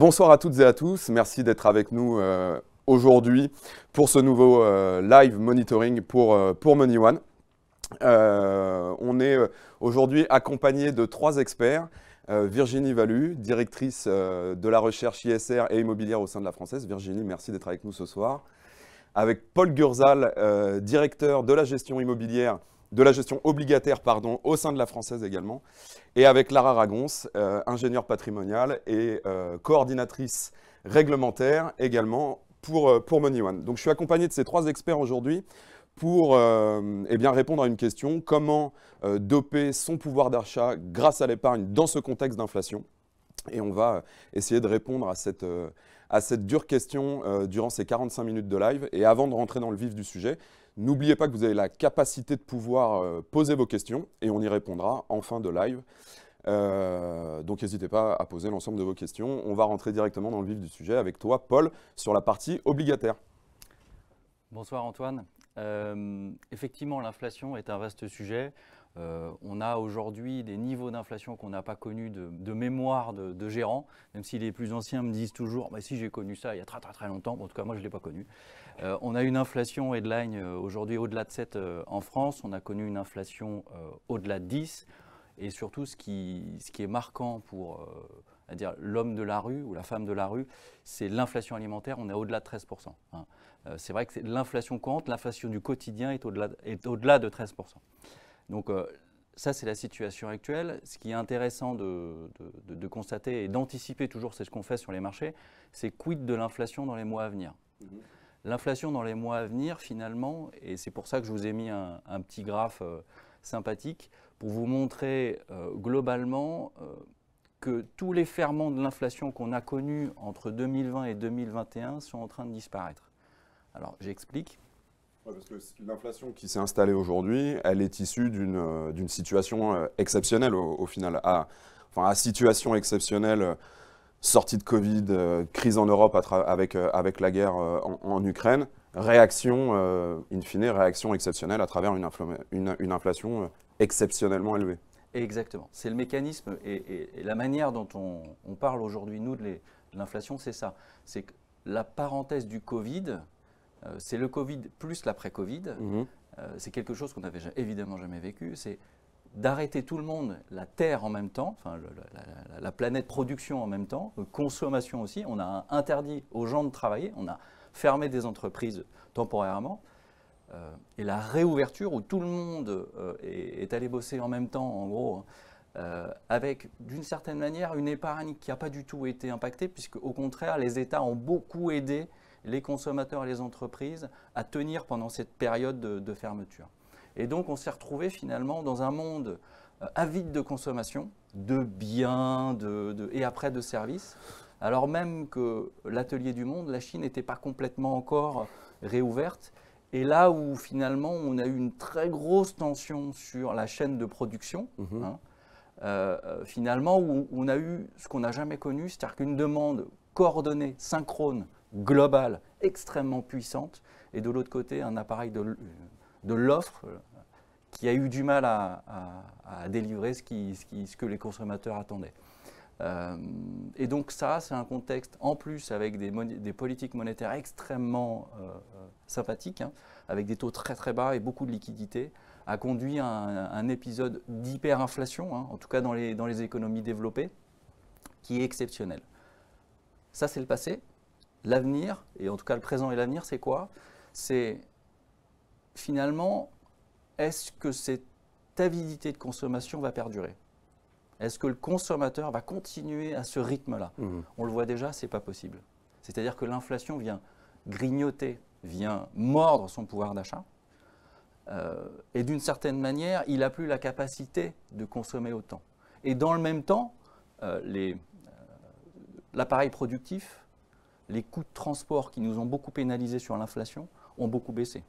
Bonsoir à toutes et à tous, merci d'être avec nous euh, aujourd'hui pour ce nouveau euh, live monitoring pour, MoneyOne. Euh, pour Money One. on est aujourd'hui accompagné de trois experts. Virginie Valu, directrice de la recherche ISR et immobilière au sein de la Française. Virginie, merci d'être avec nous ce soir. Avec Paul Gurzal, directeur de la gestion immobilière de la gestion obligataire pardon, au sein de la française également, et avec Lara Ragons, euh, ingénieure patrimoniale et euh, coordinatrice réglementaire également pour, euh, pour Money Donc je suis accompagné de ces trois experts aujourd'hui pour eh bien répondre à une question, comment doper son pouvoir d'achat grâce à l'épargne dans ce contexte d'inflation Et on va essayer de répondre à cette dure question durant ces 45 minutes de live. Et avant de rentrer dans le vif du sujet, N'oubliez pas que vous avez la capacité de pouvoir euh, poser vos questions et on y répondra en fin de live. Euh, donc n'hésitez pas à poser l'ensemble de vos questions. On va rentrer directement dans le vif du sujet avec toi, Paul, sur la partie obligataire. Bonsoir Antoine. Euh, effectivement, l'inflation est un vaste sujet. Euh, on a aujourd'hui des niveaux d'inflation qu'on n'a pas connus de, mémoire de, de, gérants, même si les plus anciens me disent toujours "Mais bah, si j'ai connu ça il y a très très très longtemps, en tout cas moi je ne l'ai pas connu. Euh, on a une inflation headline euh, aujourd'hui au-delà de 7 en France, on a connu une inflation au-delà de 10, et surtout ce qui, est marquant pour dire l'homme de la rue ou la femme de la rue, c'est l'inflation alimentaire, on est au-delà de 13%. Hein. c'est vrai que l'inflation courante, l'inflation du quotidien est au-delà de 13%. Donc euh, ça, c'est la situation actuelle. Ce qui est intéressant de, constater et d'anticiper toujours, c'est ce qu'on fait sur les marchés, c'est quid de l'inflation dans les mois à venir. Mhm. L'inflation dans les mois à venir, finalement, et c'est pour ça que je vous ai mis un, petit graphe euh, sympathique, pour vous montrer euh, globalement que tous les ferments de l'inflation qu'on a connus entre 2020 et 2021 sont en train de disparaître. Alors j'explique. Parce que l'inflation qui s'est installée aujourd'hui, elle est issue d'une euh, situation euh, exceptionnelle au, final. enfin, à situation exceptionnelle, euh, sortie de Covid, crise en Europe avec, avec la guerre en, Ukraine, réaction, in fine, réaction exceptionnelle à travers une, une, inflation exceptionnellement élevée. Exactement. C'est le mécanisme et, la manière dont on, on parle aujourd'hui, nous, de l'inflation, c'est ça. C'est que la parenthèse du Covid, euh, c'est le Covid plus l'après-Covid. Mhm. Euh, c'est quelque chose qu'on n'avait évidemment jamais vécu. C'est d'arrêter tout le monde, la Terre en même temps, la, planète production en même temps, euh, consommation aussi. On a interdit aux gens de travailler, on a fermé des entreprises temporairement. et la réouverture où tout le monde est, allé bosser en même temps, en gros, hein, avec d'une certaine manière une épargne qui n'a pas du tout été impactée, puisque au contraire, les États ont beaucoup aidé les consommateurs et les entreprises à tenir pendant cette période de, fermeture. Et donc on s'est retrouvé finalement dans un monde euh, avide de consommation, de biens et après de services, alors même que l'atelier du monde, la Chine n'était pas complètement encore réouverte. Et là où finalement on a eu une très grosse tension sur la chaîne de production, mmh hein, euh, finalement où on a eu ce qu'on n'a jamais connu, c'est-à-dire qu'une demande coordonnée, synchrone globale extrêmement puissante, et de l'autre côté, un appareil de, de l'offre euh, qui a eu du mal à, à, délivrer ce, qui, ce, que les consommateurs attendaient. Euh, et donc ça, c'est un contexte en plus avec des, des politiques monétaires extrêmement euh, sympathiques, hein, avec des taux très très bas et beaucoup de liquidités, a conduit à un, épisode d'hyperinflation, hein, en tout cas dans les, dans les économies développées, qui est exceptionnel. Ça, c'est le passé l'avenir, et en tout cas le présent et l'avenir, c'est quoi C'est finalement, est-ce que cette avidité de consommation va perdurer Est-ce que le consommateur va continuer à ce rythme-là mhm. On le voit déjà, ce n'est pas possible. C'est-à-dire que l'inflation vient grignoter, vient mordre son pouvoir d'achat. Euh, et d'une certaine manière, il n'a plus la capacité de consommer autant. Et dans le même temps, euh, euh, l'appareil productif les coûts de transport qui nous ont beaucoup pénalisés sur l'inflation ont beaucoup baissé.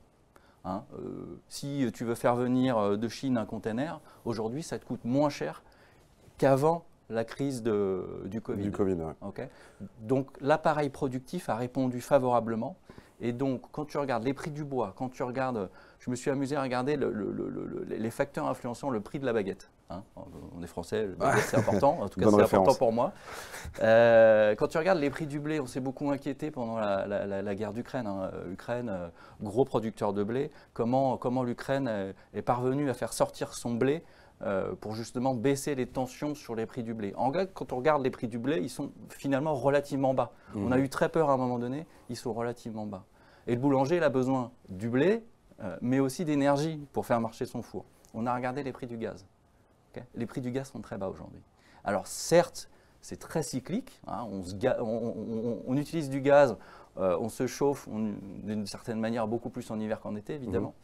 Hein, euh, si tu veux faire venir euh, de Chine un container, aujourd'hui, ça te coûte moins cher qu'avant la crise du Covid. Du COVID donc l'appareil productif a répondu favorablement. Et donc, quand tu regardes les prix du bois, quand tu regardes, je me suis amusé à regarder les facteurs influençant le prix de la baguette. Hein. on est français, c'est important, en tout cas c'est important pour moi. Euh, quand tu regardes les prix du blé, on s'est beaucoup inquiété pendant la, guerre d'Ukraine. Hein. Euh, Ukraine, euh, gros producteur de blé, comment, comment l'Ukraine est parvenue à faire sortir son blé pour justement baisser les tensions sur les prix du blé. En gros, quand on regarde les prix du blé, ils sont finalement relativement bas. Mmh. On a eu très peur à un moment donné, ils sont relativement bas. Et le boulanger, il a besoin du blé, mais aussi d'énergie pour faire marcher son four. On a regardé les prix du gaz les prix du gaz sont très bas aujourd'hui. Alors certes, c'est très cyclique, hein. on, utilise du gaz, euh, on se chauffe d'une certaine manière beaucoup plus en hiver qu'en été, évidemment.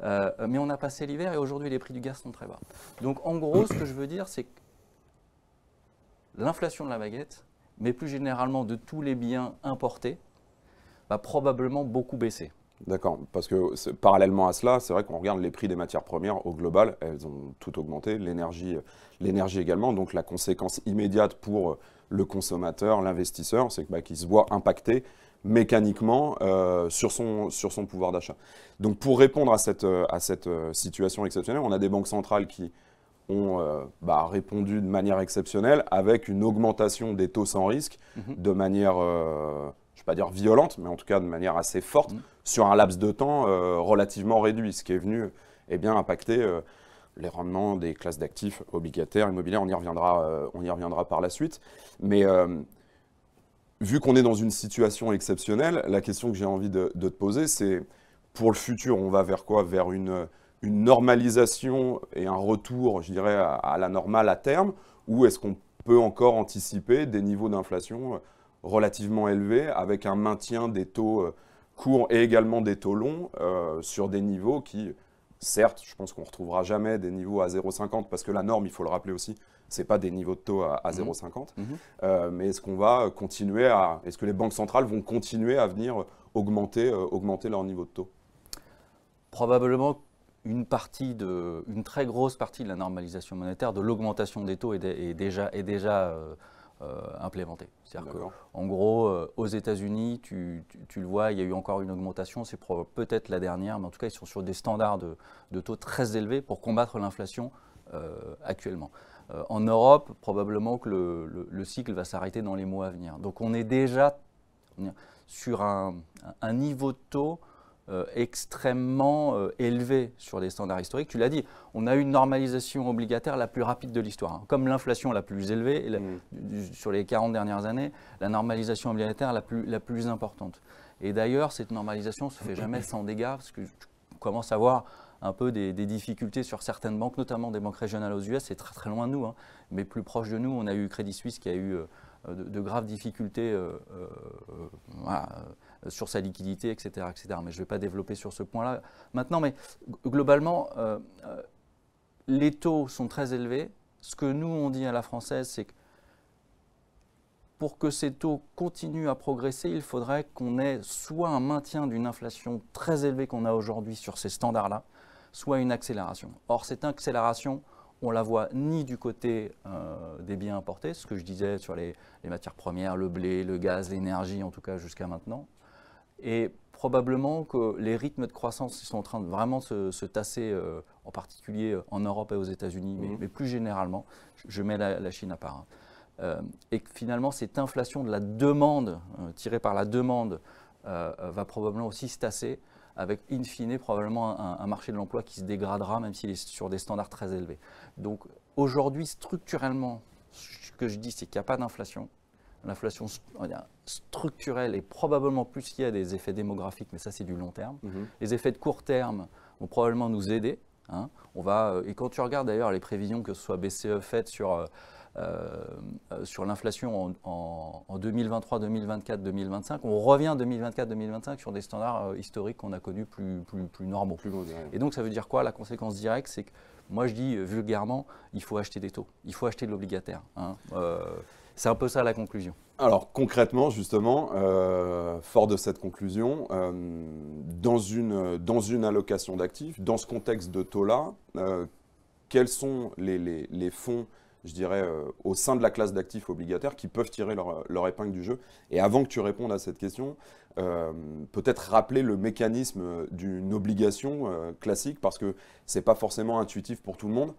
Mmh. Euh, mais on a passé l'hiver et aujourd'hui les prix du gaz sont très bas. Donc en gros, ce que je veux dire, c'est que l'inflation de la baguette, mais plus généralement de tous les biens importés, va probablement beaucoup baisser. D'accord, parce que parallèlement à cela, c'est vrai qu'on regarde les prix des matières premières au global, elles ont tout augmenté, l'énergie euh, également, donc la conséquence immédiate pour euh, le consommateur, l'investisseur, c'est bah, qu'il se voit impacté mécaniquement euh, sur, son, sur son pouvoir d'achat. Donc pour répondre à cette, à cette situation exceptionnelle, on a des banques centrales qui ont bah, répondu de manière exceptionnelle avec une augmentation des taux sans risque mhm. de manière je ne vais pas dire violente, mais en tout cas de manière assez forte, mm. sur un laps de temps euh, relativement réduit, ce qui est venu eh bien, impacter euh, les rendements des classes d'actifs obligataires, immobilières, on y reviendra, euh, on y reviendra par la suite. Mais vu qu'on est dans une situation exceptionnelle, la question que j'ai envie de, te poser, c'est pour le futur, on va vers quoi Vers une, normalisation et un retour, je dirais, à la normale à terme Ou est-ce qu'on peut encore anticiper des niveaux d'inflation relativement élevés, avec un maintien des taux euh, courts et également des taux longs euh, sur des niveaux qui, certes, je pense qu'on ne retrouvera jamais des niveaux à 0,50, parce que la norme, il faut le rappeler aussi, ce n'est pas des niveaux de taux à, 0,50. Mhm. Mhm. Euh, mais est-ce qu'on va continuer à. Est-ce que les banques centrales vont continuer à venir augmenter, augmenter leur niveau de taux Probablement une partie de, une très grosse partie de la normalisation monétaire, de l'augmentation des taux est, déjà, est déjà implémentée. C'est-à-dire qu'en gros, euh, aux États-Unis, tu, le vois, il y a eu encore une augmentation, c'est peut-être la dernière, mais en tout cas, ils sont sur des standards de, taux très élevés pour combattre l'inflation euh, actuellement. Euh, en Europe, probablement que le, cycle va s'arrêter dans les mois à venir. Donc on est déjà sur un niveau de taux euh, extrêmement euh, élevé sur les standards historiques. Tu l'as dit, on a eu une normalisation obligataire la plus rapide de l'histoire. Hein. Comme l'inflation la plus élevée mm. sur les 40 dernières années, la normalisation obligataire la plus, importante. Et d'ailleurs, cette normalisation ne se fait jamais sans dégâts, parce que tu commence à voir un peu des, difficultés sur certaines banques, notamment des banques régionales aux US. C'est très très loin de nous, hein. mais plus proche de nous, on a eu Crédit Suisse qui a eu... Euh, euh, de, graves difficultés euh, euh, sur sa liquidité, etc. etc. Mais je ne vais pas développer sur ce point-là maintenant. Mais globalement, les taux sont très élevés. Ce que nous, on dit à la française, c'est que pour que ces taux continuent à progresser, il faudrait qu'on ait soit un maintien d'une inflation très élevée qu'on a aujourd'hui sur ces standards-là, soit une accélération. Or, cette accélération, on la voit ni du côté euh, des biens importés, ce que je disais sur les, matières premières, le blé, le gaz, l'énergie, en tout cas jusqu'à maintenant. Et probablement que les rythmes de croissance sont en train de vraiment se, tasser, euh, en particulier euh, en Europe et aux États-Unis, mais, mhm. plus généralement, je mets la, Chine à part. Hein. et finalement, cette inflation de la demande, tirée par la demande, va probablement aussi se tasser avec in fine probablement un, marché de l'emploi qui se dégradera, même s'il est sur des standards très élevés. Donc aujourd'hui, structurellement, ce que je dis, c'est qu'il n'y a pas d'inflation. L'inflation structurelle est probablement plus liée à des effets démographiques, mais ça c'est du long terme. Mhm. Les effets de court terme vont probablement nous aider. Hein. On va, euh, et quand tu regardes d'ailleurs les prévisions que ce soit BCE faites sur... Euh, euh, sur l'inflation en, 2023, 2024, 2025. On revient 2024, 2025 sur des standards euh, historiques qu'on a connus plus, plus, plus normaux. Plus et donc ça veut dire quoi La conséquence directe, c'est que moi je dis euh, vulgairement, il faut acheter des taux, il faut acheter de l'obligataire. Hein. C'est un peu ça la conclusion. Alors concrètement, justement, fort de cette conclusion, dans, une, dans une allocation d'actifs, dans ce contexte de taux-là, quels sont les, les fonds je dirais, euh, au sein de la classe d'actifs obligataires qui peuvent tirer leur, épingle du jeu. Et avant que tu répondes à cette question, euh, peut-être rappeler le mécanisme d'une obligation euh, classique parce que ce n'est pas forcément intuitif pour tout le monde.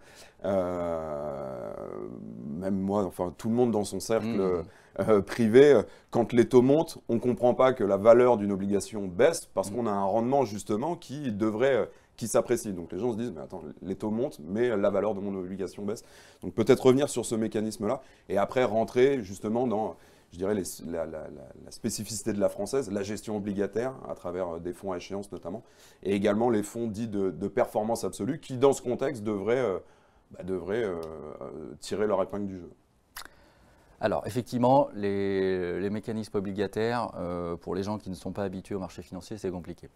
même moi, enfin tout le monde dans son cercle mmh. privé, quand les taux montent, on comprend pas que la valeur d'une obligation baisse parce mmh. qu'on a un rendement justement qui devrait qui s'apprécie. Donc les gens se disent, mais attends, les taux montent, mais la valeur de mon obligation baisse. Donc peut-être revenir sur ce mécanisme-là et après rentrer justement dans, je dirais, la, spécificité de la française, la gestion obligataire à travers euh, des fonds à échéance notamment, et également les fonds dits de, performance absolue qui, dans ce contexte, devraient, euh, bah, euh, tirer leur épingle du jeu. Alors, effectivement, les, mécanismes obligataires, euh, pour les gens qui ne sont pas habitués au marché financier, c'est compliqué.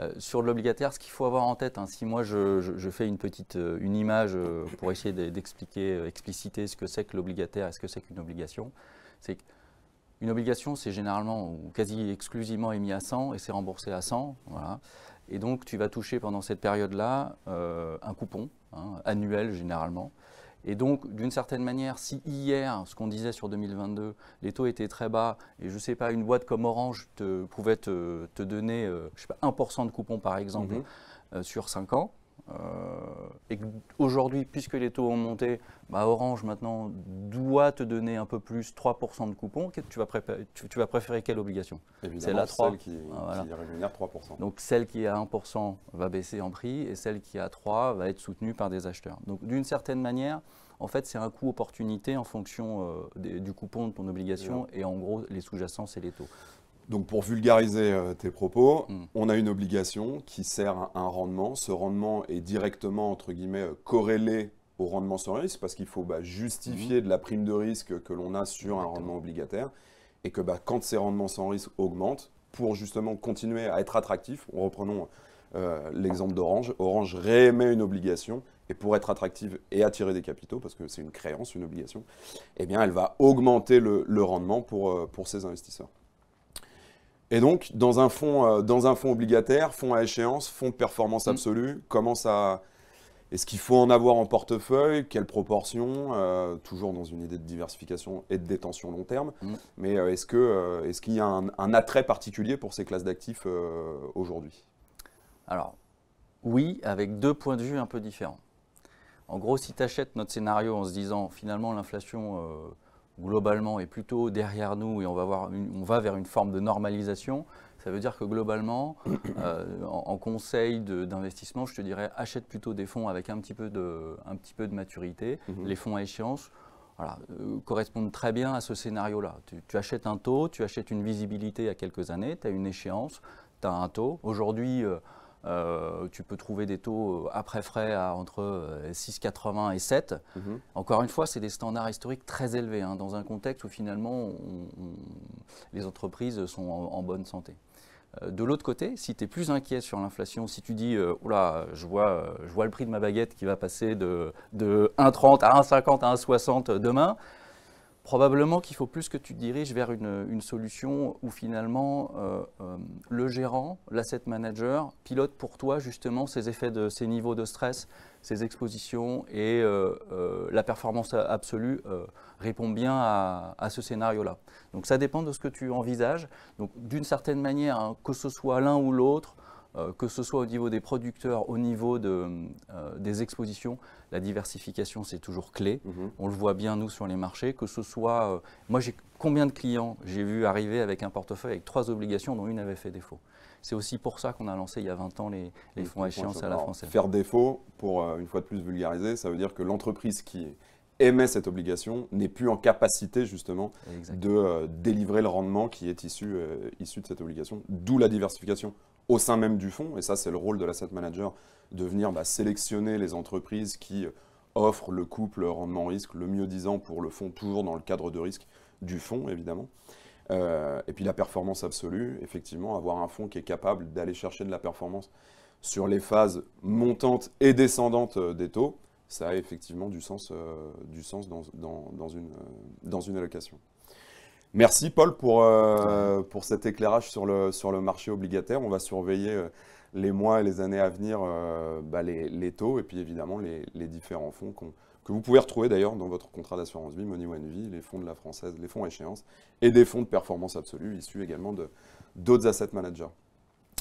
Euh, sur l'obligataire, ce qu'il faut avoir en tête, hein, si moi je, fais une petite euh, image pour essayer d'expliquer, expliciter ce que c'est que l'obligataire et ce que c'est qu'une obligation, c'est qu'une obligation, c'est généralement ou quasi exclusivement émis à 100 et c'est remboursé à 100. Et donc, tu vas toucher pendant cette période-là un coupon hein, annuel généralement. Et donc, d'une certaine manière, si hier, ce qu'on disait sur 2022, les taux étaient très bas, et je ne sais pas, une boîte comme Orange pouvait te, donner 1% euh, de coupon par exemple mhm. euh, sur 5 ans, euh, et aujourd'hui, puisque les taux ont monté, bah, Orange maintenant doit te donner un peu plus 3% de coupons, tu vas, préférer quelle obligation C'est la 3. Celle qui, 3%. Ah, Donc celle qui est à 1% va baisser en prix et celle qui est à 3 va être soutenue par des acheteurs. Donc d'une certaine manière, en fait, c'est un coût opportunité en fonction euh, du coupon de ton obligation et en gros, les sous-jacents, c'est les taux. Donc pour vulgariser euh, tes propos, mm. on a une obligation qui sert à un rendement. Ce rendement est directement, entre guillemets, euh, corrélé au rendement sans risque parce qu'il faut bah, justifier mm. de la prime de risque que l'on a sur un rendement obligataire. Et que bah, quand ces rendements sans risque augmentent, pour justement continuer à être attractif, reprenons euh, l'exemple d'Orange, Orange réémet une obligation et pour être attractive et attirer des capitaux, parce que c'est une créance, une obligation, eh bien elle va augmenter le, rendement pour ses investisseurs. Et donc, dans un fonds, euh, dans un obligataire, fonds à échéance, fonds de performance mm. absolue, comment ça. Est-ce qu'il faut en avoir en portefeuille Quelle proportion euh, Toujours dans une idée de diversification et de détention long terme. Mm. Mais euh, est-ce qu'il est y a un, un, attrait particulier pour ces classes d'actifs aujourd'hui Alors, oui, avec deux points de vue un peu différents. En gros, si tu achètes notre scénario en se disant finalement l'inflation globalement est plutôt derrière nous et on va, voir on va vers une forme de normalisation, ça veut dire que globalement, euh, en, conseil d'investissement, je te dirais achète plutôt des fonds avec un petit peu de, un petit peu de maturité. Mhm. Les fonds à échéance euh, correspondent très bien à ce scénario-là. Tu, achètes un taux, tu achètes une visibilité à quelques années, tu as une échéance, tu as un taux. Aujourd'hui, euh, euh, tu peux trouver des taux euh, après frais à entre 6,80 euh, et 7. Mhm. Encore une fois, c'est des standards historiques très élevés hein, dans un contexte où finalement les entreprises sont en, bonne santé. de l'autre côté, si tu es plus inquiet sur l'inflation, si tu dis je vois, je vois le prix de ma baguette qui va passer de, de 1,30 à 1,50 à 1,60 demain, probablement qu'il faut plus que tu te diriges vers une, solution où finalement euh, euh, le gérant, l'asset manager, pilote pour toi justement ces effets de ces niveaux de stress, ces expositions et euh, la performance absolue répond bien à, ce scénario-là. Donc ça dépend de ce que tu envisages. Donc d'une certaine manière, hein, que ce soit l'un ou l'autre, euh, que ce soit au niveau des producteurs, au niveau euh, des expositions, la diversification, c'est toujours clé. Mhm. On le voit bien, nous, sur les marchés, que ce soit... Euh, moi, j'ai combien de clients j'ai vu arriver avec un portefeuille avec trois obligations dont une avait fait défaut c'est aussi pour ça qu'on a lancé il y a 20 ans les, fonds à à la française. Faire défaut, pour une fois de plus vulgariser, ça veut dire que l'entreprise qui émet cette obligation n'est plus en capacité justement de délivrer le rendement qui est issu de cette obligation, d'où la diversification au sein même du fonds, et ça c'est le rôle de l'asset manager, de venir bah, sélectionner les entreprises qui offrent le couple rendement-risque le mieux disant pour le fonds, toujours dans le cadre de risque du fonds évidemment. Euh, et puis la performance absolue, effectivement, avoir un fonds qui est capable d'aller chercher de la performance sur les phases montantes et descendantes euh, des taux, ça a effectivement du sens, euh, du sens dans une allocation. Merci Paul pour, euh, pour cet éclairage sur le, sur le marché obligataire. On va surveiller euh, les mois et les années à venir euh, bah, les, les, taux et puis évidemment les, les différents fonds que vous pouvez retrouver d'ailleurs dans votre contrat d'assurance vie, Money One Vie, les fonds de la française, les fonds échéances échéance et des fonds de performance absolue issus également d'autres asset managers.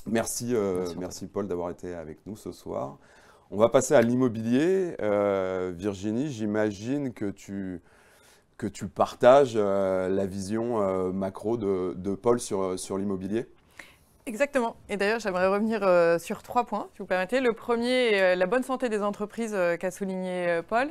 Merci, merci, merci Paul d'avoir été avec nous ce soir. On va passer à l'immobilier. Virginie, j'imagine que tu que tu partages euh, la vision euh, macro de, Paul sur, euh, l'immobilier Exactement. Et d'ailleurs, j'aimerais revenir sur trois points, si vous permettez. Le premier, la bonne santé des entreprises qu'a souligné Paul,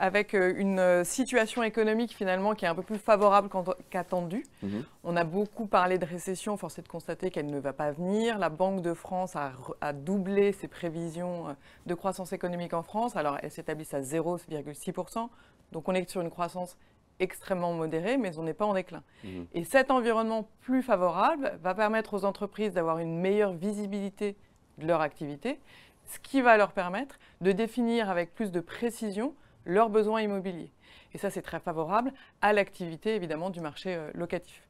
avec une situation économique finalement qui est un peu plus favorable qu'attendue. Mhm. On a beaucoup parlé de récession, force de constater qu'elle ne va pas venir. La Banque de France a, doublé ses prévisions de croissance économique en France. Alors, elle s'établissent à 0,6%. Donc, on est sur une croissance extrêmement modéré, mais on n'est pas en déclin. Mhm. Et cet environnement plus favorable va permettre aux entreprises d'avoir une meilleure visibilité de leur activité, ce qui va leur permettre de définir avec plus de précision leurs besoins immobiliers. Et ça, c'est très favorable à l'activité, évidemment, du marché euh, locatif.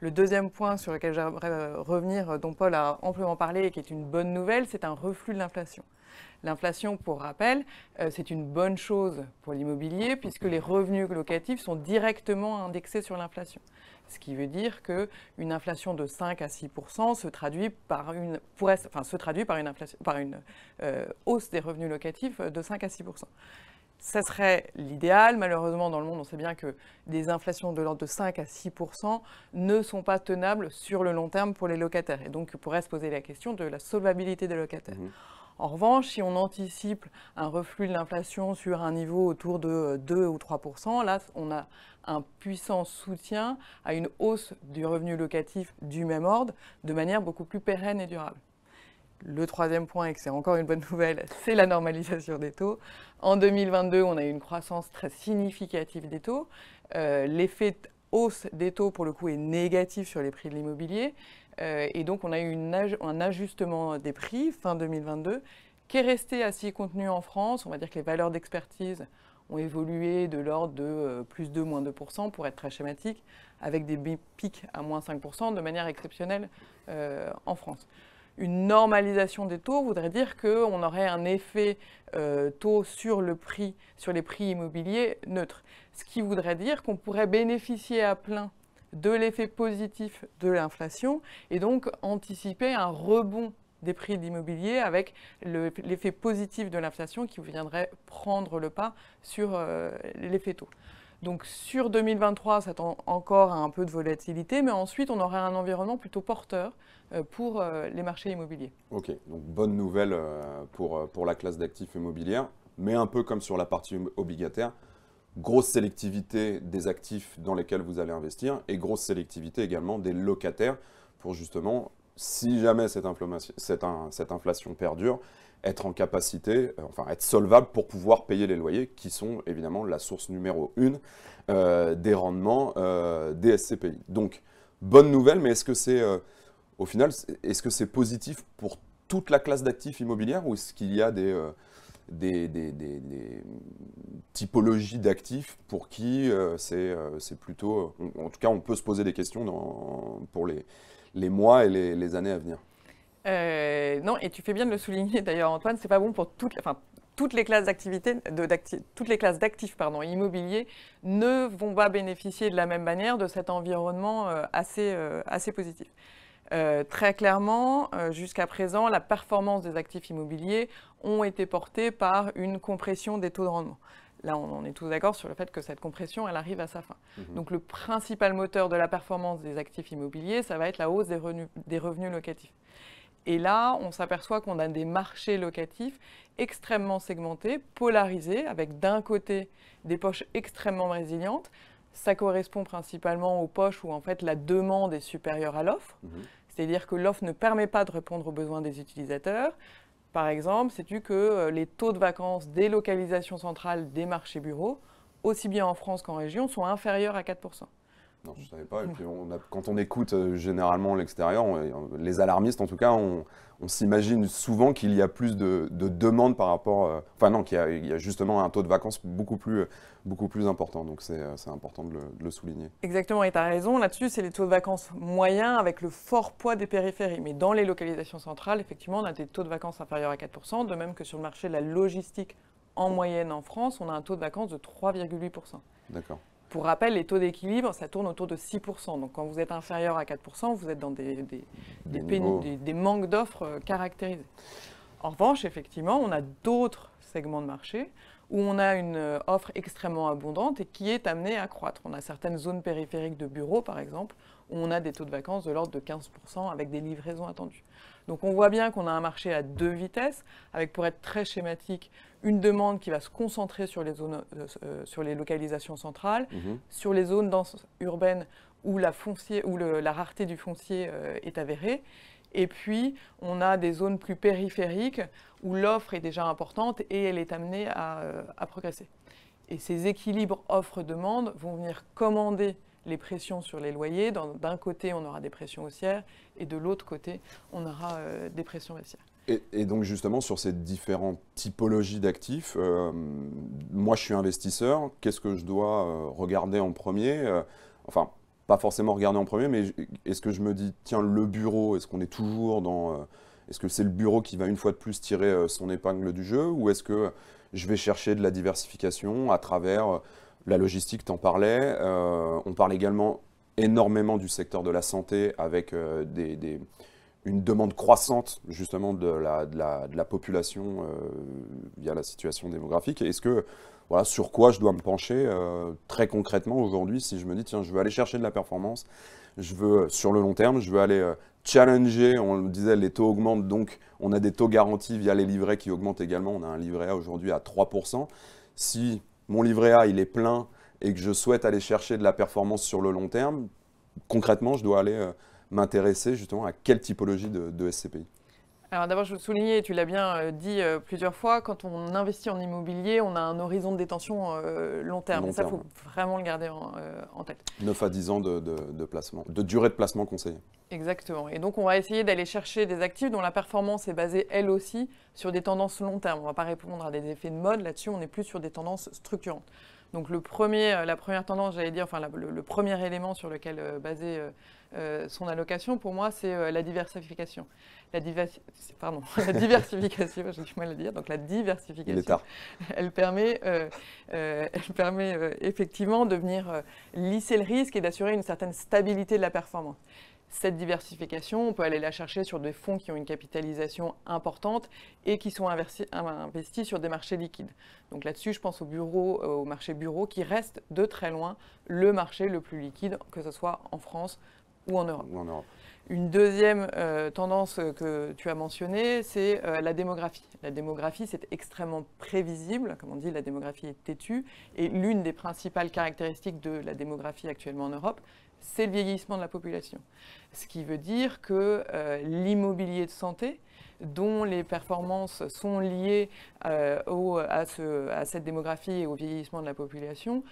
Le deuxième point sur lequel j'aimerais euh, revenir, euh, dont Paul a amplement parlé et qui est une bonne nouvelle, c'est un reflux de l'inflation. L'inflation, pour rappel, euh, c'est une bonne chose pour l'immobilier puisque les revenus locatifs sont directement indexés sur l'inflation. Ce qui veut dire qu'une inflation de 5 à 6 se traduit par une, hausse des revenus locatifs de 5 à 6 ça serait l'idéal. Malheureusement, dans le monde, on sait bien que des inflations de l'ordre de 5 à 6 ne sont pas tenables sur le long terme pour les locataires. Et donc, pourrait se poser la question de la solvabilité des locataires. Mmh. En revanche, si on anticipe un reflux de l'inflation sur un niveau autour de 2 euh, ou 3 là, on a un puissant soutien à une hausse du revenu locatif du même ordre de manière beaucoup plus pérenne et durable. Le troisième point, et que c'est encore une bonne nouvelle, c'est la normalisation des taux. En 2022, on a eu une croissance très significative des taux. Euh, l'effet hausse des taux, pour le coup, est négative sur les prix de l'immobilier. Euh, et donc, on a eu un ajustement des prix fin 2022 qui est resté assez contenu en France. On va dire que les valeurs d'expertise ont évolué de l'ordre de euh, plus 2, moins 2%, pour être très schématique, avec des pics à moins 5%, de manière exceptionnelle euh, en France. Une normalisation des taux voudrait dire qu'on aurait un effet euh, taux sur le prix, sur les prix immobiliers neutre. Ce qui voudrait dire qu'on pourrait bénéficier à plein de l'effet positif de l'inflation et donc anticiper un rebond des prix de avec l'effet positif de l'inflation qui viendrait prendre le pas sur euh, l'effet taux. Donc sur 2023, ça tend encore à un peu de volatilité, mais ensuite on aurait un environnement plutôt porteur euh, pour euh, les marchés immobiliers. Ok, donc bonne nouvelle euh, pour, la classe d'actifs immobiliers, mais un peu comme sur la partie obligataire, grosse sélectivité des actifs dans lesquels vous allez investir et grosse sélectivité également des locataires pour justement, si jamais cette inflation perdure, être en capacité, euh, enfin être solvable pour pouvoir payer les loyers, qui sont évidemment la source numéro une euh, des rendements euh, des SCPI. Donc, bonne nouvelle, mais est-ce que c'est, au final, est-ce que c'est positif pour toute la classe d'actifs immobiliers ou est-ce qu'il y a des, typologies d'actifs pour qui c'est, c'est plutôt... En, tout cas, on peut se poser des questions pour les, mois et les années à venir euh, non, et tu fais bien de le souligner d'ailleurs, Antoine, c'est pas bon pour toutes, les classes toutes les classes d'actifs, pardon, immobiliers ne vont pas bénéficier de la même manière de cet environnement euh, euh, assez, positif. très clairement, jusqu'à présent, la performance des actifs immobiliers ont été portées par une compression des taux de rendement. Là, on, est tous d'accord sur le fait que cette compression, elle arrive à sa fin. Mhm. Donc, le principal moteur de la performance des actifs immobiliers, ça va être la hausse des revenus locatifs. Et là, on s'aperçoit qu'on a des marchés locatifs extrêmement segmentés, polarisés, avec d'un côté des poches extrêmement résilientes. Ça correspond principalement aux poches où en fait la demande est supérieure à l'offre. Mhm. C'est-à-dire que l'offre ne permet pas de répondre aux besoins des utilisateurs. Par exemple, sais-tu que euh, les taux de vacances des localisations centrales des marchés bureaux, aussi bien en France qu'en région, sont inférieurs à 4 non, je ne savais pas. Et puis quand on écoute euh, généralement l'extérieur, les alarmistes en tout cas, on, s'imagine souvent qu'il y a plus de, demandes par rapport. Euh, enfin, non, qu'il y, a justement un taux de vacances beaucoup plus, euh, beaucoup plus important. Donc, c'est important de le, de le, souligner. Exactement, et tu as raison. Là-dessus, c'est les taux de vacances moyens avec le fort poids des périphéries. Mais dans les localisations centrales, effectivement, on a des taux de vacances inférieurs à 4 de même que sur le marché de la logistique en moyenne en France, on a un taux de vacances de 3,8 D'accord. Pour rappel, les taux d'équilibre, ça tourne autour de 6%. Donc quand vous êtes inférieur à 4%, vous êtes dans des, des, des, manques d'offres euh, caractérisés. En revanche, effectivement, on a d'autres segments de marché où on a une euh, offre extrêmement abondante et qui est amenée à croître. On a certaines zones périphériques de bureaux, par exemple, où on a des taux de vacances de l'ordre de 15% avec des livraisons attendues. Donc on voit bien qu'on a un marché à deux vitesses, avec pour être très schématique, une demande qui va se concentrer sur les, zones, euh, euh, sur les localisations centrales, mhm. sur les zones denses urbaines où la, foncier, où la rareté du foncier euh, est avérée. Et puis, on a des zones plus périphériques où l'offre est déjà importante et elle est amenée à, progresser. Et ces équilibres offre-demande vont venir commander les pressions sur les loyers. D'un côté, on aura des pressions haussières et de l'autre côté, on aura des pressions baissières. Et, donc justement sur ces différentes typologies d'actifs, euh, moi je suis investisseur, qu'est-ce que je dois euh, regarder en premier euh, Enfin, pas forcément regarder en premier, mais est-ce que je me dis, tiens, le bureau, est-ce qu'on est toujours dans... est-ce que c'est le bureau qui va une fois de plus tirer son épingle du jeu Ou est-ce que je vais chercher de la diversification à travers la logistique, t'en parlais On parle également énormément du secteur de la santé avec des une demande croissante justement de la, de la, population euh, via la situation démographique Est-ce que voilà sur quoi je dois me pencher euh, très concrètement aujourd'hui si je me dis tiens je veux aller chercher de la performance, je veux sur le long terme, je veux aller euh, challenger, on disait les taux augmentent donc on a des taux garantis via les livrets qui augmentent également, on a un livret A aujourd'hui à 3%. Si mon livret A il est plein et que je souhaite aller chercher de la performance sur le long terme, concrètement je dois aller m'intéresser justement à quelle typologie de, SCPI alors d'abord, je veux souligner, tu l'as bien euh, dit euh, plusieurs fois, quand on investit en immobilier, on a un horizon de détention euh, long terme. ça, il faut vraiment le garder en, tête. 9 à 10 ans de, placement, de durée de placement conseillé. Exactement. Et donc, on va essayer d'aller chercher des actifs dont la performance est basée, elle aussi, sur des tendances long terme. On ne va pas répondre à des effets de mode. Là-dessus, on est plus sur des tendances structurantes. Donc, le premier, la première tendance, j'allais dire, enfin, le, premier élément sur lequel baser euh, son allocation, pour moi, c'est euh, la diversification. La, pardon, la diversification, j'ai du mal à dire, donc la diversification, elle permet, euh, elle permet effectivement de venir lisser le risque et d'assurer une certaine stabilité de la performance. Cette diversification, on peut aller la chercher sur des fonds qui ont une capitalisation importante et qui sont investis sur des marchés liquides. Donc là-dessus, je pense au au marché bureau qui reste de très loin le marché le plus liquide, que ce soit en France, ou en Europe. Une deuxième euh, tendance euh, que tu as mentionnée, c'est euh, la démographie. La démographie, c'est extrêmement prévisible. Comme on dit, la démographie est têtue. Et l'une des principales caractéristiques de la démographie actuellement en Europe, c'est le vieillissement de la population. Ce qui veut dire que l'immobilier de santé, dont les performances sont liées à, cette démographie et au vieillissement de la population,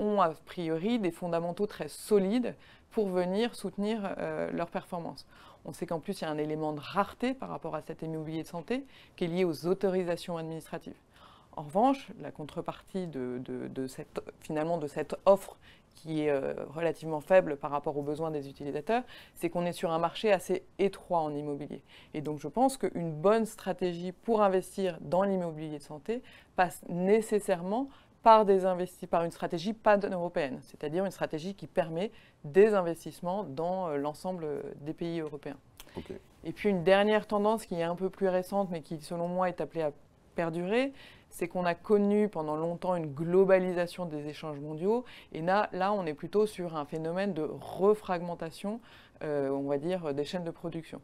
ont a priori des fondamentaux très solides pour venir soutenir euh, leur performance. On sait qu'en plus, il y a un élément de rareté par rapport à cet immobilier de santé qui est lié aux autorisations administratives. En revanche, la contrepartie de, cette, finalement de cette offre qui est euh, relativement faible par rapport aux besoins des utilisateurs, c'est qu'on est sur un marché assez étroit en immobilier. Et donc je pense qu'une bonne stratégie pour investir dans l'immobilier de santé passe nécessairement par, des investis, par une stratégie pan-européenne, c'est-à-dire une stratégie qui permet des investissements dans euh, l'ensemble des pays européens. Et puis une dernière tendance qui est un peu plus récente, mais qui selon moi est appelée à perdurer, c'est qu'on a connu pendant longtemps une globalisation des échanges mondiaux, et là, là on est plutôt sur un phénomène de refragmentation, euh, on va dire, des chaînes de production.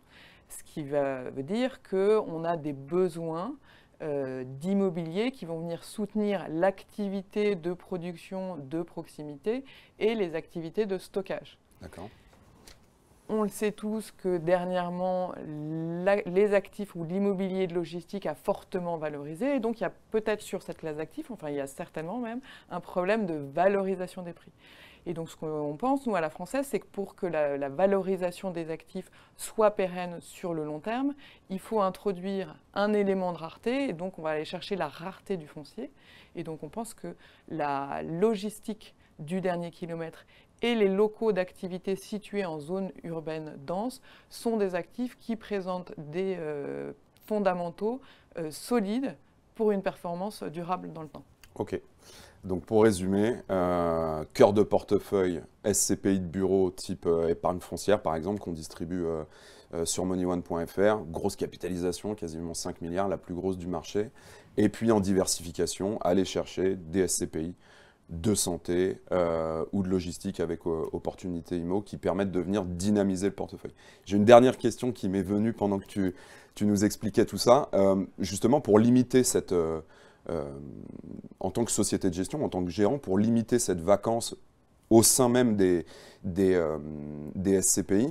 Ce qui va dire qu'on a des besoins euh, d'immobilier qui vont venir soutenir l'activité de production de proximité et les activités de stockage. D'accord. On le sait tous que dernièrement, les actifs ou l'immobilier de logistique a fortement valorisé. Et donc, il y a peut-être sur cette classe d'actifs, enfin, il y a certainement même un problème de valorisation des prix. Et donc, ce qu'on pense, nous, à la française, c'est que pour que la, valorisation des actifs soit pérenne sur le long terme, il faut introduire un élément de rareté. Et donc, on va aller chercher la rareté du foncier. Et donc, on pense que la logistique du dernier kilomètre et les locaux d'activité situés en zone urbaine dense sont des actifs qui présentent des euh, fondamentaux euh, solides pour une performance durable dans le temps. OK. Donc pour résumer, euh, cœur de portefeuille, SCPI de bureau type euh, épargne foncière par exemple qu'on distribue euh, sur moneyone.fr, grosse capitalisation, quasiment 5 milliards, la plus grosse du marché. Et puis en diversification, aller chercher des SCPI de santé ou de logistique avec opportunité IMO qui permettent de venir dynamiser le portefeuille. J'ai une dernière question qui m'est venue pendant que tu nous expliquais tout ça, justement pour limiter cette... Euh, en tant que société de gestion, en tant que gérant, pour limiter cette vacance au sein même des, SCPI, euh,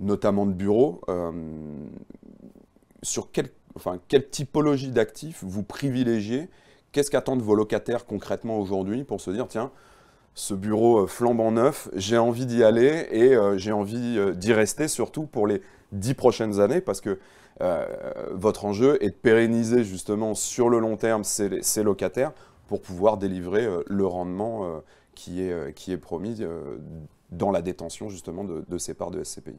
notamment de bureaux, euh, sur enfin, quelle typologie d'actifs vous privilégiez Qu'est-ce qu'attendent vos locataires concrètement aujourd'hui pour se dire, tiens, ce bureau flambant neuf, j'ai envie d'y aller et j'ai envie d'y rester surtout pour les dix prochaines années parce que euh, votre enjeu est de pérenniser justement sur le long terme ces, locataires pour pouvoir délivrer euh, le rendement euh, qui, est, qui est promis dans la détention justement de, ces parts de SCPI.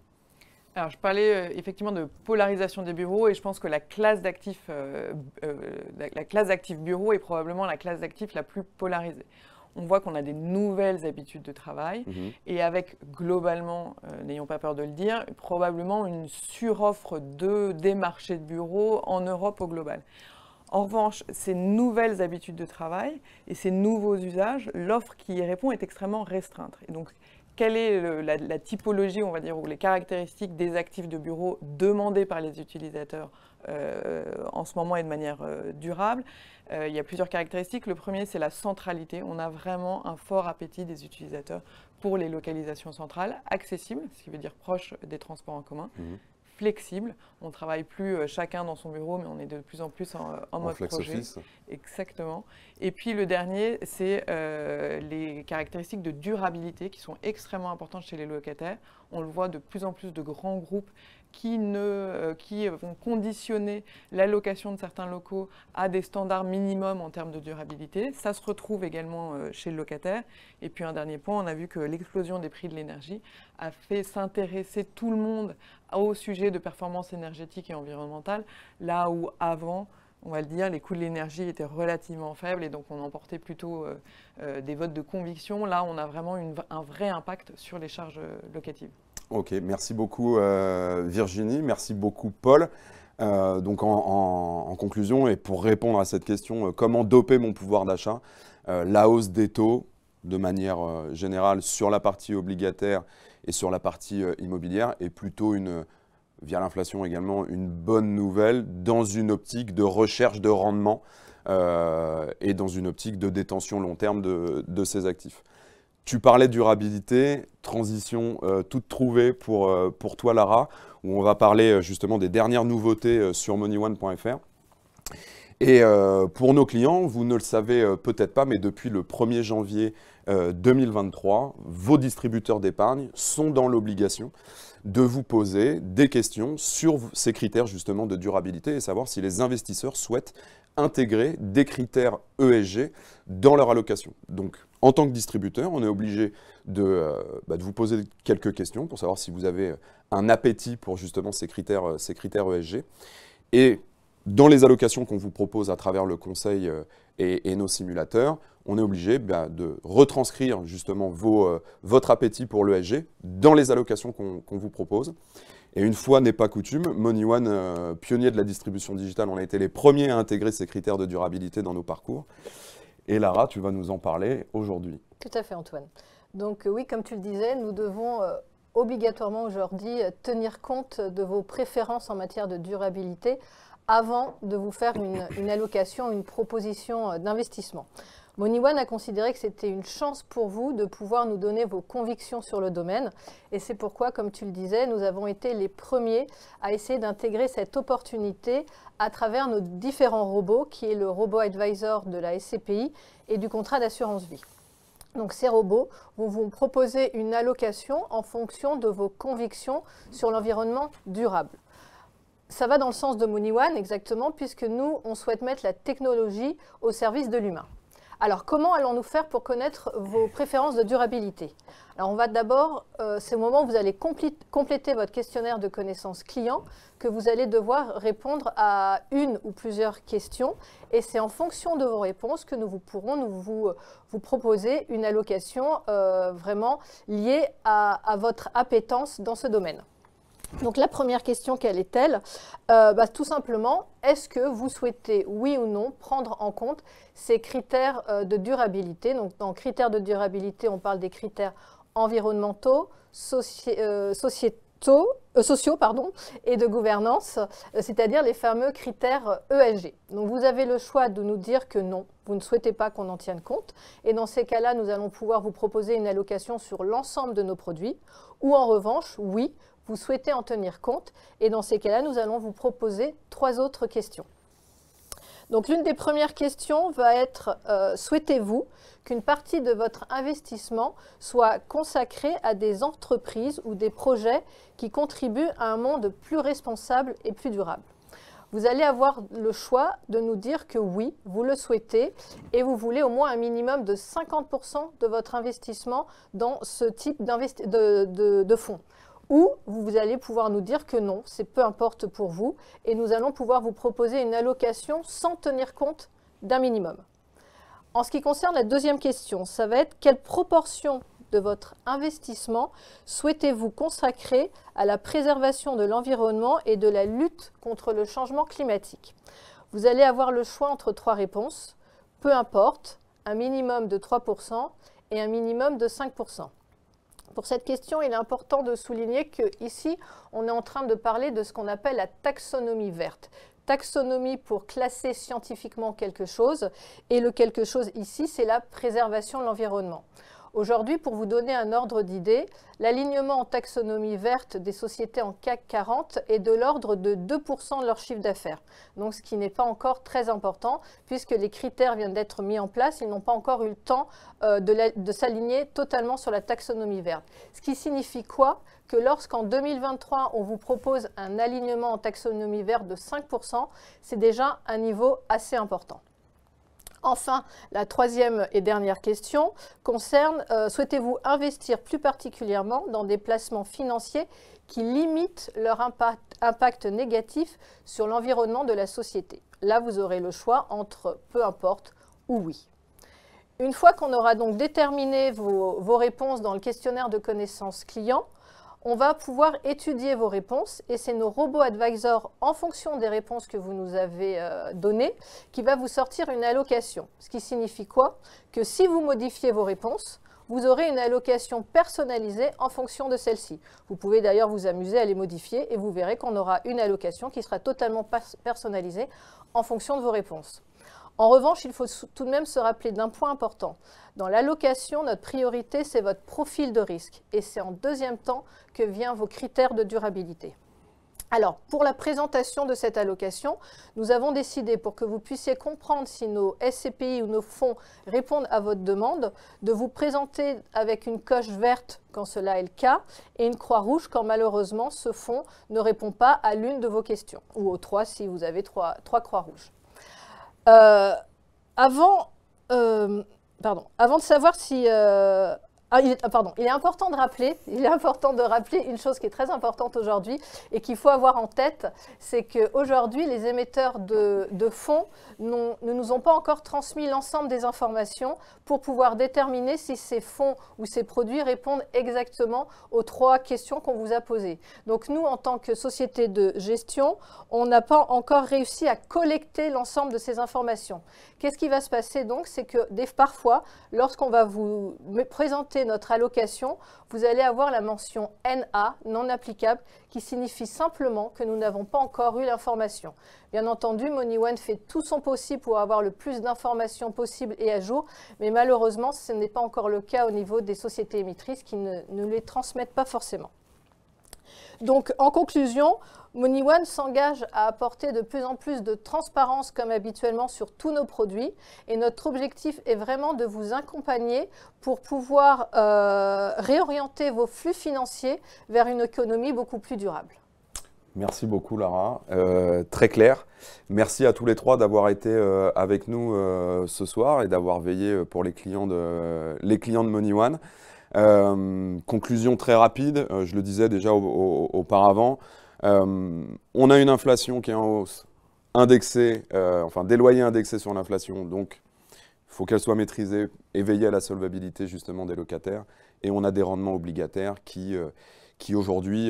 Alors, je parlais effectivement de polarisation des bureaux et je pense que la classe d'actifs, la classe d'actifs bureaux est probablement la classe d'actifs la plus polarisée on voit qu'on a des nouvelles habitudes de travail mhm. et avec globalement, euh, n'ayons pas peur de le dire, probablement une suroffre de, des marchés de bureaux en Europe au global. En revanche, ces nouvelles habitudes de travail et ces nouveaux usages, l'offre qui y répond est extrêmement restreinte. Et donc, quelle est la, la typologie, on va dire, ou les caractéristiques des actifs de bureau demandés par les utilisateurs euh, en ce moment et de manière euh, durable. Euh, il y a plusieurs caractéristiques. Le premier, c'est la centralité. On a vraiment un fort appétit des utilisateurs pour les localisations centrales, accessibles, ce qui veut dire proche des transports en commun. flexibles. Mhm. flexible. On ne travaille plus chacun dans son bureau, mais on est de plus en plus en, mode flex projet. Office. Exactement. Et puis le dernier, c'est les caractéristiques de durabilité qui sont extrêmement importantes chez les locataires. On le voit de plus en plus de grands groupes qui, euh, euh, vont conditionner l'allocation de certains locaux à des standards minimums en termes de durabilité. Ça se retrouve également euh, chez le locataire. Et puis un dernier point, on a vu que l'explosion des prix de l'énergie a fait s'intéresser tout le monde au sujet de performance énergétique et environnementale, là où avant, on va le dire, les coûts de l'énergie étaient relativement faibles et donc on emportait plutôt des votes de conviction. Là, on a vraiment un vrai impact sur les charges locatives. Ok, merci beaucoup euh, Virginie, merci beaucoup Paul. Euh, donc en, conclusion, et pour répondre à cette question, euh, comment doper mon pouvoir d'achat La hausse des taux, de manière générale, sur la partie obligataire et sur la partie immobilière, est plutôt une, via l'inflation également, une bonne nouvelle dans une optique de recherche de rendement et dans une optique de détention long terme de ces actifs. Tu parlais durabilité, transition euh, toute trouvée pour, euh, pour toi Lara, où on va parler euh, justement des dernières nouveautés sur moneyone.fr. Et pour nos clients, vous ne le savez peut-être pas, mais depuis le 1er janvier 2023, vos distributeurs d'épargne sont dans l'obligation de vous poser des questions sur ces critères justement de durabilité et savoir si les investisseurs souhaitent intégrer des critères ESG dans leur allocation. Donc en tant que distributeur, on est obligé euh, bah, de, vous poser quelques questions pour savoir si vous avez euh, un appétit pour justement ces critères, euh, ces critères ESG. Et dans les allocations qu'on vous propose à travers le conseil et, nos simulateurs, on est obligé bah, de retranscrire justement votre appétit pour l'ESG dans les allocations qu'on vous propose. Et une fois n'est pas coutume, MoneyOne, One, pionnier de la distribution digitale, on a été les premiers à intégrer ces critères de durabilité dans nos parcours. Et Lara, tu vas nous en parler aujourd'hui. Tout à fait, Antoine. Donc euh, oui, comme tu le disais, nous devons euh, obligatoirement aujourd'hui euh, tenir compte de vos préférences en matière de durabilité avant de vous faire une allocation, une proposition d'investissement. MoneyOne a considéré que c'était une chance pour vous de pouvoir nous donner vos convictions sur le domaine. Et c'est pourquoi, comme tu le disais, nous avons été les premiers à essayer d'intégrer cette opportunité à travers nos différents robots, qui est le robot advisor de la SCPI et du contrat d'assurance vie. Donc ces robots vont vous proposer une allocation en fonction de vos convictions sur l'environnement durable. Ça va dans le sens de MoneyOne exactement, puisque nous, on souhaite mettre la technologie au service de l'humain. Alors, comment allons-nous faire pour connaître vos préférences de durabilité Alors, on va d'abord, euh, c'est au moment où vous allez compléter votre questionnaire de connaissances client que vous allez devoir répondre à une ou plusieurs questions. Et c'est en fonction de vos réponses que nous vous pourrons vous, proposer une allocation euh, vraiment liée à, à votre appétence dans ce domaine. Donc la première question, quelle est-elle euh, bah, Tout simplement, est-ce que vous souhaitez, oui ou non, prendre en compte ces critères euh, de durabilité Donc dans critères de durabilité, on parle des critères environnementaux, euh, sociétaux, sociaux pardon, et de gouvernance, c'est-à-dire les fameux critères ESG. E Donc vous avez le choix de nous dire que non, vous ne souhaitez pas qu'on en tienne compte, et dans ces cas-là, nous allons pouvoir vous proposer une allocation sur l'ensemble de nos produits, ou en revanche, oui, vous souhaitez en tenir compte. Et dans ces cas-là, nous allons vous proposer trois autres questions. Donc l'une des premières questions va être euh, souhaitez-vous qu'une partie de votre investissement soit consacrée à des entreprises ou des projets qui contribuent à un monde plus responsable et plus durable vous allez avoir le choix de nous dire que oui, vous le souhaitez et vous voulez au moins un minimum de 50% de votre investissement dans ce type de fonds ou vous allez pouvoir nous dire que non, c'est peu importe pour vous, et nous allons pouvoir vous proposer une allocation sans tenir compte d'un minimum. En ce qui concerne la deuxième question, ça va être quelle proportion de votre investissement souhaitez-vous consacrer à la préservation de l'environnement et de la lutte contre le changement climatique Vous allez avoir le choix entre trois réponses, peu importe, un minimum de 3% et un minimum de 5%. Pour cette question, il est important de souligner qu'ici, on est en train de parler de ce qu'on appelle la taxonomie verte taxonomie pour classer scientifiquement quelque chose, et le quelque chose ici, c'est la préservation de l'environnement. Aujourd'hui, pour vous donner un ordre d'idée, l'alignement en taxonomie verte des sociétés en CAC 40 est de l'ordre de 2% de leur chiffre d'affaires. Donc ce qui n'est pas encore très important puisque les critères viennent d'être mis en place, ils n'ont pas encore eu le temps euh, de, de s'aligner totalement sur la taxonomie verte. Ce qui signifie quoi que lorsqu'en 2023, on vous propose un alignement en taxonomie verte de 5%, c'est déjà un niveau assez important. Enfin, la troisième et dernière question concerne, euh, souhaitez-vous investir plus particulièrement dans des placements financiers qui limitent leur impact, négatif sur l'environnement de la société Là, vous aurez le choix entre peu importe ou oui. Une fois qu'on aura donc déterminé vos, vos réponses dans le questionnaire de connaissances clients, on va pouvoir étudier vos réponses et c'est nos robots advisors en fonction des réponses que vous nous avez euh, données qui va vous sortir une allocation. Ce qui signifie quoi Que si vous modifiez vos réponses, vous aurez une allocation personnalisée en fonction de celle-ci. Vous pouvez d'ailleurs vous amuser à les modifier et vous verrez qu'on aura une allocation qui sera totalement personnalisée en fonction de vos réponses. En revanche, il faut tout de même se rappeler d'un point important. Dans l'allocation, notre priorité, c'est votre profil de risque. Et c'est en deuxième temps que viennent vos critères de durabilité. Alors, pour la présentation de cette allocation, nous avons décidé, pour que vous puissiez comprendre si nos SCPI ou nos fonds répondent à votre demande, de vous présenter avec une coche verte quand cela est le cas et une croix rouge quand malheureusement ce fonds ne répond pas à l'une de vos questions, ou aux trois si vous avez trois, trois croix rouges. Euh, avant, euh, pardon, avant de savoir si euh, ah, il est, ah, pardon, il est important de rappeler, il est important de rappeler une chose qui est très importante aujourd'hui et qu'il faut avoir en tête, c'est qu'aujourd'hui, les émetteurs de, fonds ne nous ont pas encore transmis l'ensemble des informations pour pouvoir déterminer si ces fonds ou ces produits répondent exactement aux trois questions qu'on vous a posées. Donc nous, en tant que société de gestion, on n'a pas encore réussi à collecter l'ensemble de ces informations. Qu'est-ce qui va se passer donc C'est que parfois, lorsqu'on va vous présenter notre allocation, vous allez avoir la mention NA, non applicable, qui signifie simplement que nous n'avons pas encore eu l'information. Bien entendu, MoneyOne fait tout son possible pour avoir le plus d'informations possibles et à jour, mais malheureusement, ce n'est pas encore le cas au niveau des sociétés émettrices qui ne les transmettent pas forcément. Donc, en conclusion, MoneyOne s'engage à apporter de plus en plus de transparence comme habituellement sur tous nos produits et notre objectif est vraiment de vous accompagner pour pouvoir euh, réorienter vos flux financiers vers une économie beaucoup plus durable. Merci beaucoup Lara, euh, très clair. Merci à tous les trois d'avoir été euh, avec nous ce soir et d'avoir veillé pour les clients de, les clients de MoneyOne. Euh, conclusion très rapide, euh, je le disais déjà auparavant, euh, on a une inflation qui est en hausse, indexée, enfin des loyers indexés sur l'inflation, donc il faut qu'elle soit maîtrisée, Éveiller à la solvabilité justement des locataires, et on a des rendements obligataires qui, qui aujourd'hui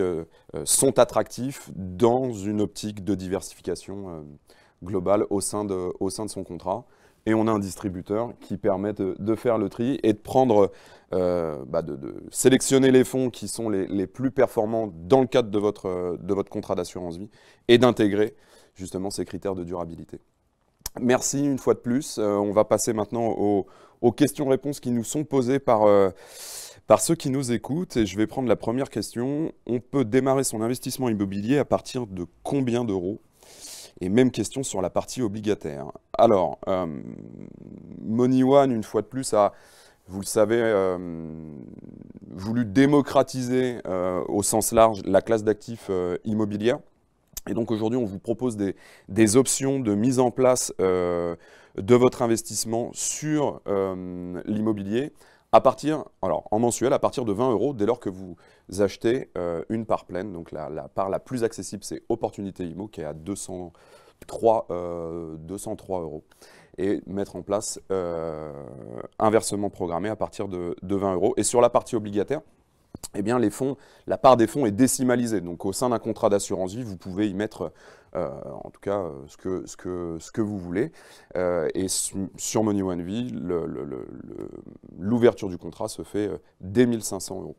sont attractifs dans une optique de diversification global au sein, de, au sein de son contrat. Et on a un distributeur qui permet de, faire le tri et de prendre, euh, bah de, sélectionner les fonds qui sont les, plus performants dans le cadre de votre, de votre contrat d'assurance vie et d'intégrer justement ces critères de durabilité. Merci une fois de plus. Euh, on va passer maintenant aux, questions-réponses qui nous sont posées par, euh, par ceux qui nous écoutent. Et je vais prendre la première question. On peut démarrer son investissement immobilier à partir de combien d'euros et même question sur la partie obligataire. Alors, euh, Money One, une fois de plus, a, vous le savez, euh, voulu démocratiser euh, au sens large la classe d'actifs euh, immobilière. Et donc aujourd'hui, on vous propose des, options de mise en place de votre investissement sur l'immobilier à partir, alors en mensuel, à partir de 20 euros dès lors que vous achetez euh, une part pleine. Donc la, part la plus accessible, c'est Opportunité IMO qui est à 203, 203 euh, euros. Et mettre en place euh, inversement un versement programmé à partir de, 20 euros. Et sur la partie obligataire, eh bien les fonds, la part des fonds est décimalisée. Donc au sein d'un contrat d'assurance vie, vous pouvez y mettre euh, en tout cas euh, ce, que, ce, que, ce que vous voulez. Euh, et sur Money One Vie, l'ouverture du contrat se fait dès 1500 euros.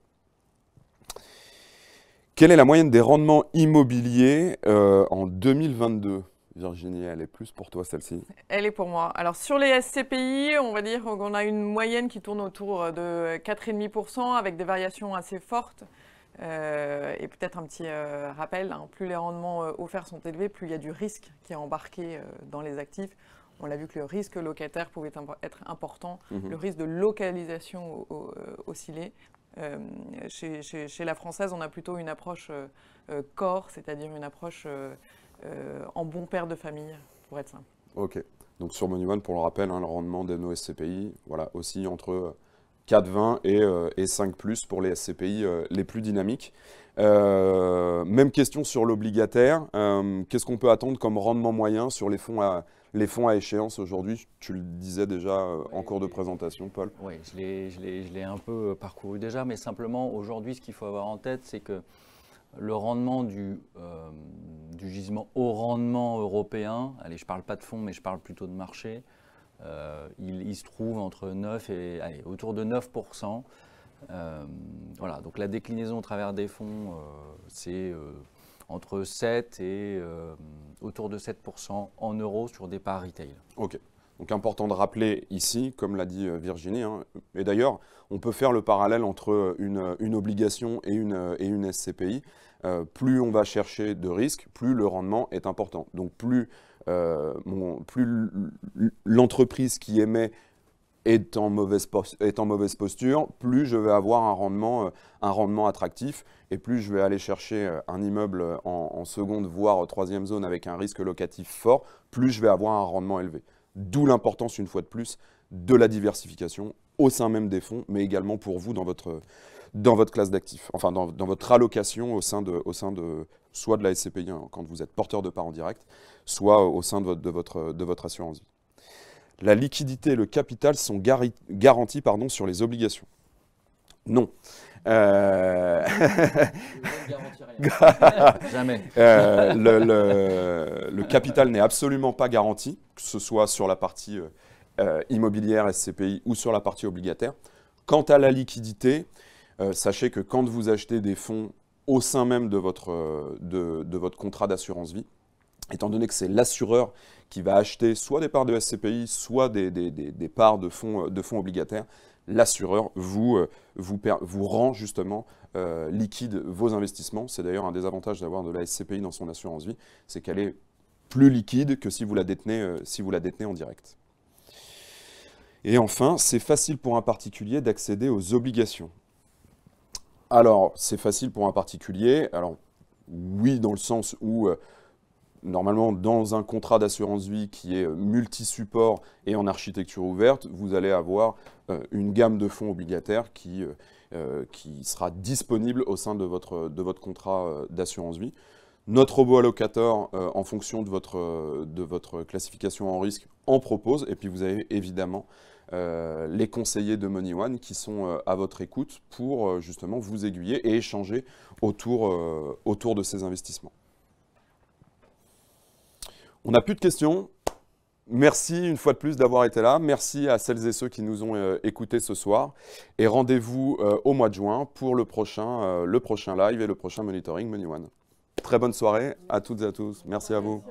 Quelle est la moyenne des rendements immobiliers en 2022 Virginie, elle est plus pour toi celle-ci Elle est pour moi. Alors sur les SCPI, on va dire qu'on a une moyenne qui tourne autour de 4,5% avec des variations assez fortes euh, et peut-être un petit euh, rappel, hein. plus les rendements euh, offerts sont élevés, plus il y a du risque qui est embarqué dans les actifs. On l'a vu que le risque locataire pouvait être important, mhm. le risque de localisation oscillait. Chez, la française, on a plutôt une approche corps, c'est-à-dire une approche en bon père de famille, pour être simple. Ok. Donc sur Monument, pour le rappel, hein, le rendement des nos SCPI voilà, aussi entre 4,20 et, euh, et 5 plus pour les SCPI euh, les plus dynamiques. Euh, même question sur l'obligataire. Qu'est-ce qu'on peut attendre comme rendement moyen sur les fonds à, les fonds à échéance aujourd'hui Tu le disais déjà en cours de présentation, Paul. Oui, je l'ai un peu parcouru déjà, mais simplement aujourd'hui, ce qu'il faut avoir en tête, c'est que le rendement du, du gisement au rendement européen, allez, je ne parle pas de fonds, mais je parle plutôt de marché, euh, il, se trouve entre 9 et allez, autour de 9%. Euh, voilà, donc la déclinaison au travers des fonds, euh, c'est entre 7 et autour de 7% en euros sur des parts retail. Ok. Donc important de rappeler ici, comme l'a dit Virginie, hein, et d'ailleurs on peut faire le parallèle entre une, obligation et une, et une SCPI. plus on va chercher de risques, plus le rendement est important. Donc plus euh, plus l'entreprise qui émet est en, mauvaise posture, plus je vais avoir un rendement, euh, attractif et plus je vais aller chercher euh, un immeuble en, seconde, voire troisième zone avec un risque locatif fort, plus je vais avoir un rendement élevé. D'où l'importance, une fois de plus, de la diversification au sein même des fonds, mais également pour vous dans votre, classe d'actifs, enfin dans, votre allocation au sein de, soit de la SCPI quand vous êtes porteur de parts en direct, soit au sein de votre, assurance vie. La liquidité et le capital sont garantis sur les obligations. Non. Euh, Jamais. Euh, le, capital n'est absolument pas garanti, que ce soit sur la partie euh, immobilière SCPI ou sur la partie obligataire. Quant à la liquidité, sachez que quand vous achetez des fonds au sein même de votre, euh, de, votre contrat d'assurance vie, étant donné que c'est l'assureur qui va acheter soit des parts de SCPI, soit des, parts de fonds, euh, de fonds obligataires, l'assureur vous, euh, vous, vous, rend justement liquide vos investissements. C'est d'ailleurs un des avantages d'avoir de la SCPI dans son assurance vie, c'est qu'elle est plus liquide que si vous la détenez, si vous la détenez en direct. Et enfin, c'est facile pour un particulier d'accéder aux obligations. Alors, c'est facile pour un particulier. Alors, oui, dans le sens où, euh, normalement, dans un contrat d'assurance vie qui est euh, multi-support et en architecture ouverte, vous allez avoir euh, une gamme de fonds obligataires qui, sera disponible au sein de votre, de votre contrat d'assurance vie. Notre robot allocateur, en fonction de votre, de votre classification en risque, en propose. Et puis, vous avez évidemment euh, les conseillers de Money One qui sont euh, à votre écoute pour euh, justement vous aiguiller et échanger autour, autour de ces investissements. On n'a plus de questions. Merci une fois de plus d'avoir été là. Merci à celles et ceux qui nous ont écoutés ce soir. Et rendez-vous au mois de juin pour le prochain, le prochain live et le prochain monitoring Money One. Très bonne soirée à toutes et à tous. Merci à vous.